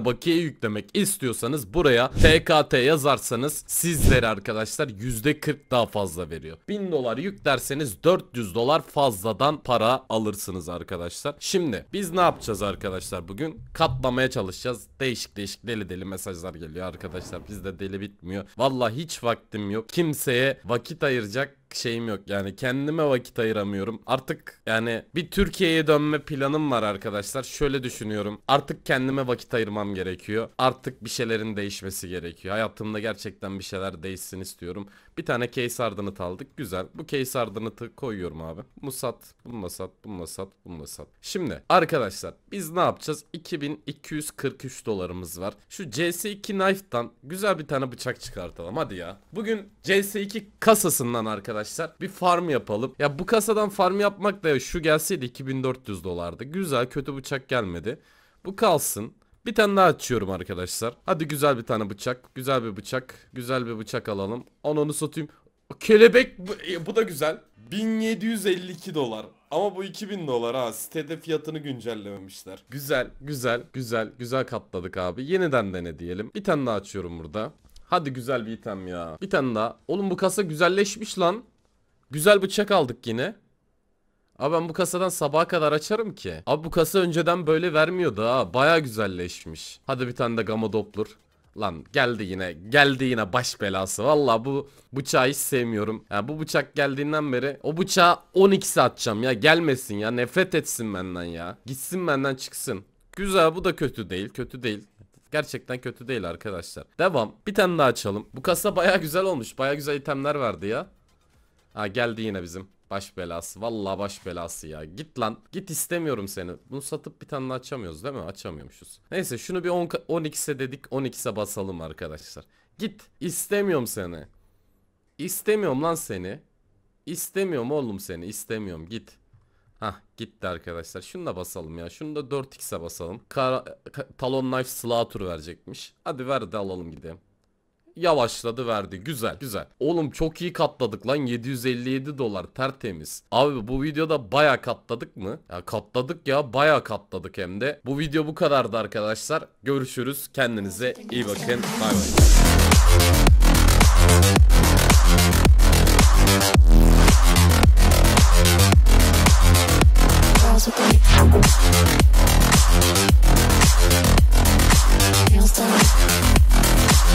da bakiye yüklemek istiyorsanız buraya TKT yazarsanız sizlere arkadaşlar %40 daha fazla veriyor. 1000 dolar yüklerseniz 400 dolar fazladan para alırsınız arkadaşlar. Şimdi biz ne yapacağız arkadaşlar bugün? Katlamaya çalışacağız. Değişik değişik deli deli mesajlar geliyor arkadaşlar. Bizde deli bitmiyor. Valla hiç vaktim yok. Kimseye vakit ayıracak şeyim yok yani kendime vakit ayıramıyorum. Artık yani bir Türkiye'ye dönme planım var arkadaşlar. Şöyle düşünüyorum. Artık kendime vakit ayırmam gerekiyor. Artık bir şeylerin değişmesi gerekiyor. Hayatımda gerçekten bir şeyler değişsin istiyorum. Bir tane case ardanıt aldık. Güzel. Bu case ardanıtı koyuyorum abi. musat bunu sat, bunu da sat, bunu da sat. Şimdi arkadaşlar biz ne yapacağız? 2243 dolarımız var. Şu CS2 Knife'dan güzel bir tane bıçak çıkartalım hadi ya. Bugün CS2 kasasından arkadaşlar arkadaşlar. Bir farm yapalım. Ya bu kasadan farm yapmak da ya şu gelseydi 2400 dolardı. Güzel kötü bıçak gelmedi. Bu kalsın. Bir tane daha açıyorum arkadaşlar. Hadi güzel bir tane bıçak. Güzel bir bıçak. Güzel bir bıçak alalım. Onu onu satayım. Kelebek bu, e, bu da güzel. 1752 dolar. Ama bu 2000 dolar ha. Sitede fiyatını güncellememişler. Güzel, güzel, güzel, güzel katladık abi. Yeniden dene diyelim. Bir tane daha açıyorum burada. Hadi güzel bir item ya. Bir tane daha. Oğlum bu kasa güzelleşmiş lan. Güzel bıçak aldık yine. Abi ben bu kasadan sabaha kadar açarım ki. Abi bu kasa önceden böyle vermiyordu ha. Baya güzelleşmiş. Hadi bir tane de Gamma Doppler. Lan geldi yine. Geldi yine baş belası. Valla bu bıçağı hiç sevmiyorum. Ya yani bu bıçak geldiğinden beri o bıçağı 12 atacağım ya. Gelmesin ya. Nefret etsin benden ya. Gitsin benden çıksın. Güzel bu da kötü değil. Kötü değil. Gerçekten kötü değil arkadaşlar. Devam. Bir tane daha açalım. Bu kasa baya güzel olmuş. Baya güzel itemler vardı ya. Ha geldi yine bizim. Baş belası. Vallahi baş belası ya. Git lan. Git istemiyorum seni. Bunu satıp bir tane açamıyoruz değil mi? Açamıyormuşuz. Neyse şunu bir 12'se dedik. 12'se basalım arkadaşlar. Git. İstemiyorum seni. İstemiyorum lan seni. İstemiyorum oğlum seni. İstemiyorum. Git. Hah gitti arkadaşlar. Şunu da basalım ya. Şunu da 4x'e basalım. Kara, ka, Talon Knife Slaughter verecekmiş. Hadi ver de alalım gidelim. Yavaşladı verdi güzel güzel Oğlum çok iyi katladık lan 757 dolar tertemiz Abi bu videoda baya katladık mı? Ya katladık ya baya katladık hem de Bu video bu kadardı arkadaşlar Görüşürüz kendinize iyi bakın Bay bay